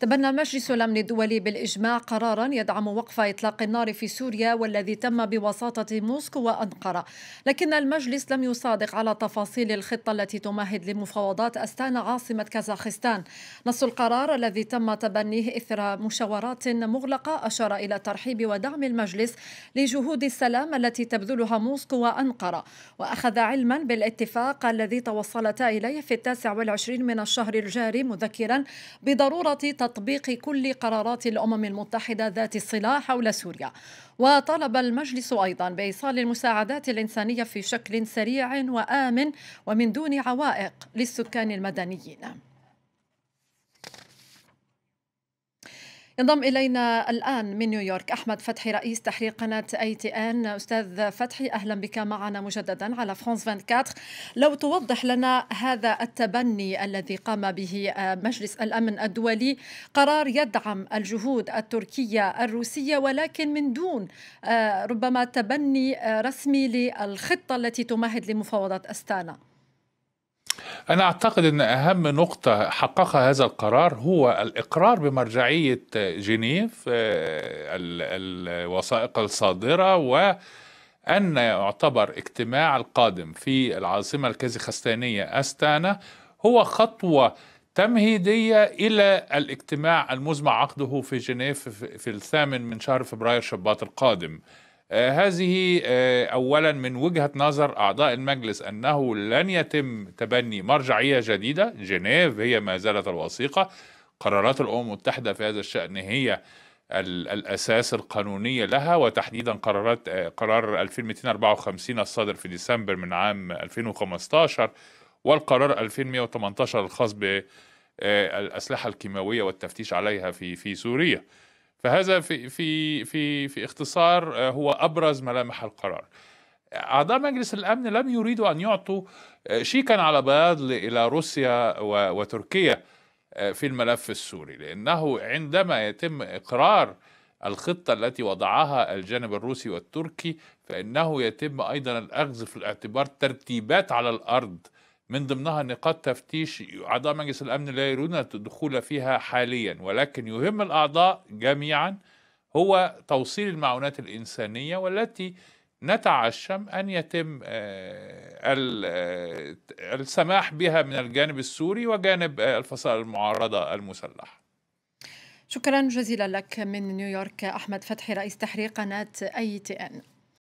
تبنى المجلس الأمن الدولي بالإجماع قرارا يدعم وقف إطلاق النار في سوريا والذي تم بوساطة موسكو وأنقرة لكن المجلس لم يصادق على تفاصيل الخطة التي تمهد لمفاوضات أستانا عاصمة كازاخستان نص القرار الذي تم تبنيه إثر مشاورات مغلقة أشار إلى ترحيب ودعم المجلس لجهود السلام التي تبذلها موسكو وأنقرة وأخذ علما بالاتفاق الذي توصلتا إليه في التاسع والعشرين من الشهر الجاري مذكرا بضرورة تطبيق كل قرارات الأمم المتحدة ذات الصلة حول سوريا وطلب المجلس أيضا بإيصال المساعدات الإنسانية في شكل سريع وآمن ومن دون عوائق للسكان المدنيين ينضم إلينا الآن من نيويورك أحمد فتحي رئيس تحرير قناة أي تي آن أستاذ فتحي أهلا بك معنا مجددا على فرانس 24 لو توضح لنا هذا التبني الذي قام به آه، مجلس الأمن الدولي قرار يدعم الجهود التركية الروسية ولكن من دون آه، ربما تبني آه، رسمي للخطة التي تمهد لمفاوضات أستانا أنا أعتقد أن أهم نقطة حققها هذا القرار هو الإقرار بمرجعية جنيف آه، الوثائق الصادرة و أن يعتبر اجتماع القادم في العاصمة الكازاخستانية أستانا هو خطوة تمهيدية إلى الاجتماع المزمع عقده في جنيف في الثامن من شهر فبراير شباط القادم آه، هذه آه، اولا من وجهه نظر اعضاء المجلس انه لن يتم تبني مرجعيه جديده جنيف هي ما زالت الوثيقه قرارات الامم المتحده في هذا الشان هي الاساس القانوني لها وتحديدا قرارات آه، قرار 2254 الصادر في ديسمبر من عام 2015 والقرار 2118 الخاص بالاسلحه الكيماويه والتفتيش عليها في في سوريا. فهذا في في في في اختصار آه، هو ابرز ملامح القرار. أعضاء مجلس الأمن لم يريدوا أن يعطوا آه، شيكا على بياض إلى روسيا وتركيا آه، في الملف السوري لأنه عندما يتم إقرار الخطة التي وضعها الجانب الروسي والتركي فإنه يتم أيضا الأخذ في الاعتبار ترتيبات على الأرض من ضمنها نقاط تفتيش أعضاء مجلس الأمن لا يرون الدخول فيها حاليا ولكن يهم الأعضاء جميعا هو توصيل المعونات الإنسانية والتي نتعشم أن يتم آه، آه، السماح بها من الجانب السوري وجانب آه، الفصائل المعارضة المسلحة شكرا جزيلا لك من نيويورك أحمد فتحي رئيس تحرير قناة أي تي أن